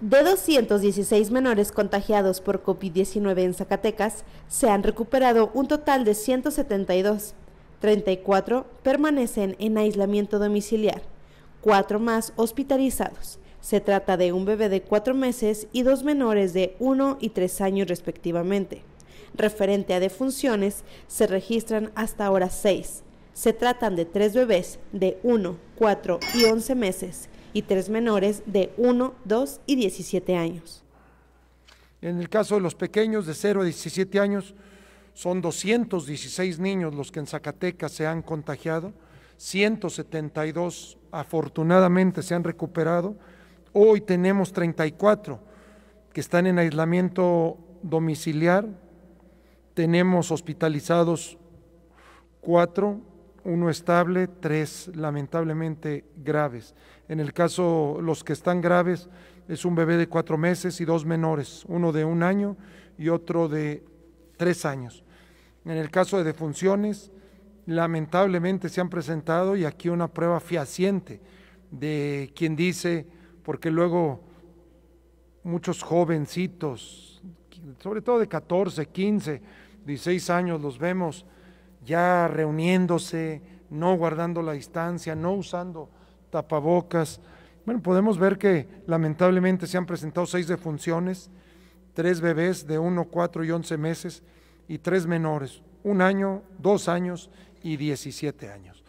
De 216 menores contagiados por COVID-19 en Zacatecas, se han recuperado un total de 172. 34 permanecen en aislamiento domiciliar, 4 más hospitalizados. Se trata de un bebé de 4 meses y dos menores de 1 y 3 años respectivamente. Referente a defunciones, se registran hasta ahora 6. Se tratan de 3 bebés de 1, 4 y 11 meses y tres menores de 1, 2 y 17 años. En el caso de los pequeños de 0 a 17 años, son 216 niños los que en Zacatecas se han contagiado, 172 afortunadamente se han recuperado, hoy tenemos 34 que están en aislamiento domiciliar, tenemos hospitalizados 4 uno estable, tres lamentablemente graves. En el caso, los que están graves es un bebé de cuatro meses y dos menores, uno de un año y otro de tres años. En el caso de defunciones, lamentablemente se han presentado y aquí una prueba fehaciente de quien dice, porque luego muchos jovencitos, sobre todo de 14, 15, 16 años, los vemos ya reuniéndose, no guardando la distancia, no usando tapabocas. Bueno, podemos ver que lamentablemente se han presentado seis defunciones, tres bebés de 1, 4 y 11 meses y tres menores, un año, dos años y 17 años.